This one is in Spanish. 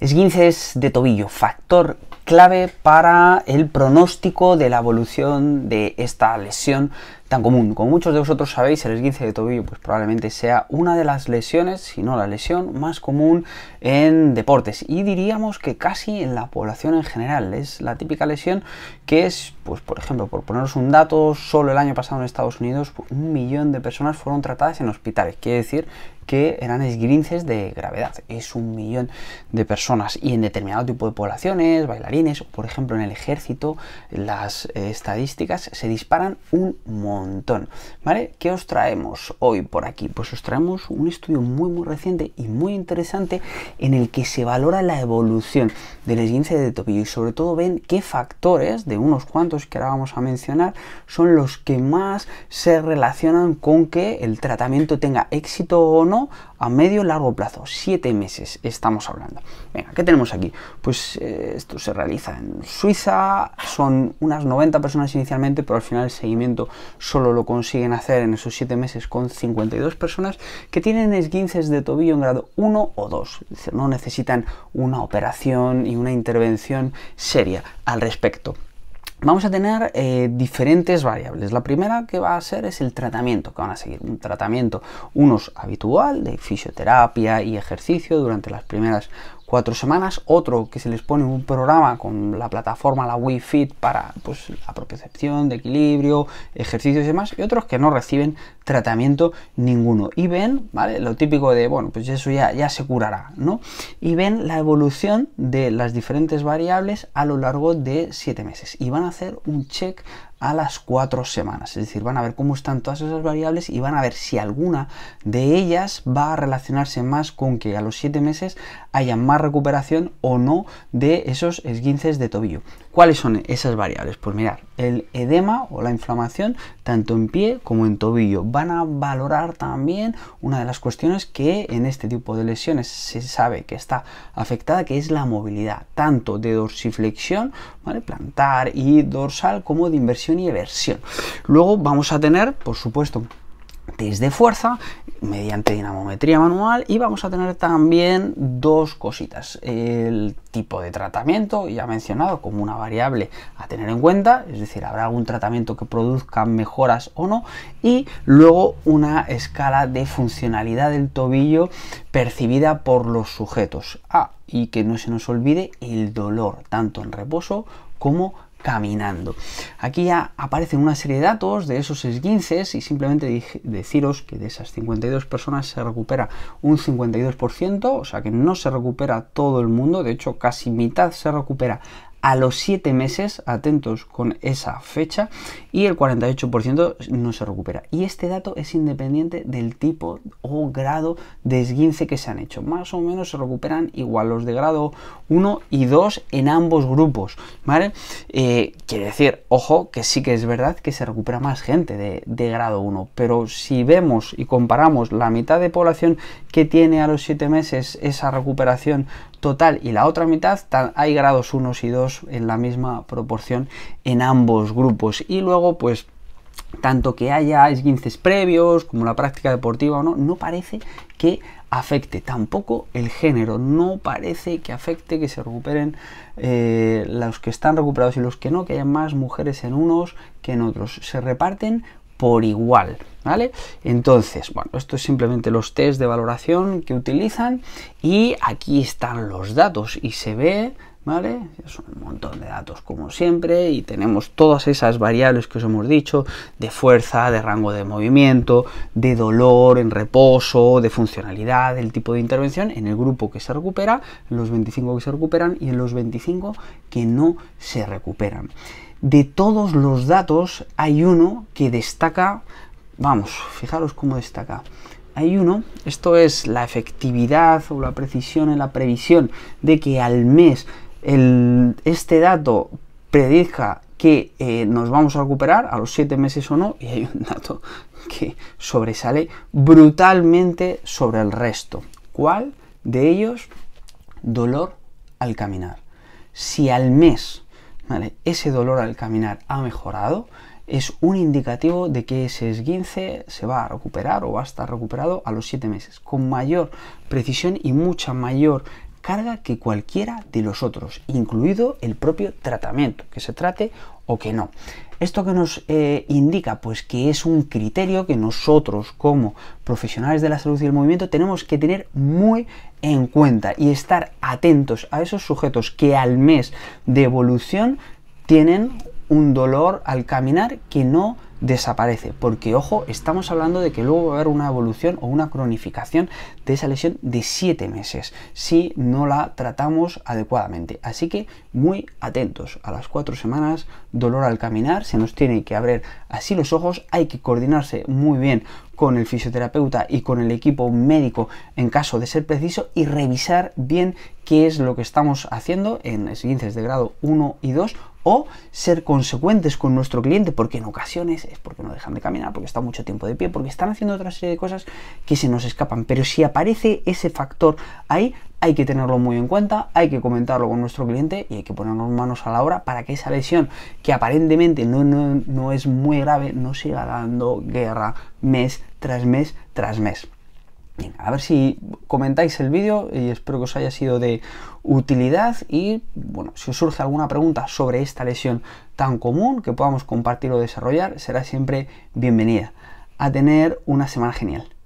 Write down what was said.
Esguinces de tobillo, factor clave para el pronóstico de la evolución de esta lesión tan común. Como muchos de vosotros sabéis, el esguince de tobillo pues probablemente sea una de las lesiones, si no la lesión más común en deportes y diríamos que casi en la población en general. Es la típica lesión que es, pues por ejemplo, por poneros un dato, solo el año pasado en Estados Unidos un millón de personas fueron tratadas en hospitales. Quiere decir que eran esguinces de gravedad. Es un millón de personas y en determinado tipo de poblaciones, bailarines, por ejemplo en el ejército, las eh, estadísticas se disparan un montón montón. ¿Vale? ¿Qué os traemos hoy por aquí? Pues os traemos un estudio muy muy reciente y muy interesante en el que se valora la evolución del esguince de tobillo y sobre todo ven qué factores de unos cuantos que ahora vamos a mencionar son los que más se relacionan con que el tratamiento tenga éxito o no a medio largo plazo. Siete meses estamos hablando. Venga, ¿qué tenemos aquí? Pues eh, esto se realiza en Suiza, son unas 90 personas inicialmente, pero al final el seguimiento solo lo consiguen hacer en esos 7 meses con 52 personas que tienen esguinces de tobillo en grado 1 o 2. no necesitan una operación y una intervención seria al respecto vamos a tener eh, diferentes variables. La primera que va a ser es el tratamiento que van a seguir. Un tratamiento, unos habitual de fisioterapia y ejercicio durante las primeras cuatro semanas, otro que se les pone un programa con la plataforma, la Wii Fit, para pues, la propiocepción, de equilibrio, ejercicios y demás, y otros que no reciben tratamiento ninguno. Y ven, ¿vale? Lo típico de, bueno, pues eso ya, ya se curará, ¿no? Y ven la evolución de las diferentes variables a lo largo de siete meses. Y van a hacer un check a las cuatro semanas. Es decir, van a ver cómo están todas esas variables y van a ver si alguna de ellas va a relacionarse más con que a los siete meses haya más recuperación o no de esos esguinces de tobillo. ¿Cuáles son esas variables? Pues mirar, el edema o la inflamación tanto en pie como en tobillo. Van a valorar también una de las cuestiones que en este tipo de lesiones se sabe que está afectada, que es la movilidad, tanto de dorsiflexión, ¿vale? plantar y dorsal, como de inversión y eversión. Luego vamos a tener, por supuesto, test de fuerza mediante dinamometría manual y vamos a tener también dos cositas el tipo de tratamiento ya mencionado como una variable a tener en cuenta es decir habrá algún tratamiento que produzca mejoras o no y luego una escala de funcionalidad del tobillo percibida por los sujetos ah, y que no se nos olvide el dolor tanto en reposo como en caminando. Aquí ya aparecen una serie de datos de esos esguinces y simplemente deciros que de esas 52 personas se recupera un 52%, o sea que no se recupera todo el mundo, de hecho casi mitad se recupera a los 7 meses, atentos con esa fecha, y el 48% no se recupera. Y este dato es independiente del tipo o grado de esguince que se han hecho. Más o menos se recuperan igual los de grado 1 y 2 en ambos grupos, ¿vale? Eh, quiere decir, ojo, que sí que es verdad que se recupera más gente de, de grado 1, pero si vemos y comparamos la mitad de población que tiene a los 7 meses esa recuperación total y la otra mitad hay grados 1 y 2 en la misma proporción en ambos grupos y luego pues tanto que haya esguinces previos como la práctica deportiva o no, no parece que afecte tampoco el género, no parece que afecte que se recuperen eh, los que están recuperados y los que no, que haya más mujeres en unos que en otros. Se reparten por igual. ¿Vale? Entonces, bueno, esto es simplemente los test de valoración que utilizan y aquí están los datos y se ve, ¿vale? Es un montón de datos como siempre y tenemos todas esas variables que os hemos dicho de fuerza, de rango de movimiento, de dolor en reposo, de funcionalidad, del tipo de intervención en el grupo que se recupera, los 25 que se recuperan y en los 25 que no se recuperan de todos los datos hay uno que destaca, vamos, fijaros cómo destaca. Hay uno, esto es la efectividad o la precisión en la previsión de que al mes este dato predija que eh, nos vamos a recuperar a los siete meses o no, y hay un dato que sobresale brutalmente sobre el resto. ¿Cuál de ellos? Dolor al caminar. Si al mes ese dolor al caminar ha mejorado, es un indicativo de que ese esguince se va a recuperar o va a estar recuperado a los 7 meses, con mayor precisión y mucha mayor carga que cualquiera de los otros, incluido el propio tratamiento, que se trate o que no. ¿Esto que nos eh, indica? Pues que es un criterio que nosotros como profesionales de la salud y el movimiento tenemos que tener muy en cuenta y estar atentos a esos sujetos que al mes de evolución tienen un dolor al caminar que no desaparece, porque ojo, estamos hablando de que luego va a haber una evolución o una cronificación de esa lesión de 7 meses si no la tratamos adecuadamente. Así que muy atentos, a las 4 semanas dolor al caminar, se nos tiene que abrir así los ojos, hay que coordinarse muy bien con el fisioterapeuta y con el equipo médico en caso de ser preciso y revisar bien qué es lo que estamos haciendo en esguinces de grado 1 y 2 o ser consecuentes con nuestro cliente, porque en ocasiones es porque no dejan de caminar, porque está mucho tiempo de pie, porque están haciendo otra serie de cosas que se nos escapan. Pero si aparece ese factor ahí, hay que tenerlo muy en cuenta, hay que comentarlo con nuestro cliente y hay que ponernos manos a la obra para que esa lesión, que aparentemente no, no es muy grave, no siga dando guerra mes tras mes tras mes. a ver si comentáis el vídeo y espero que os haya sido de utilidad y bueno, si os surge alguna pregunta sobre esta lesión tan común que podamos compartir o desarrollar, será siempre bienvenida. A tener una semana genial.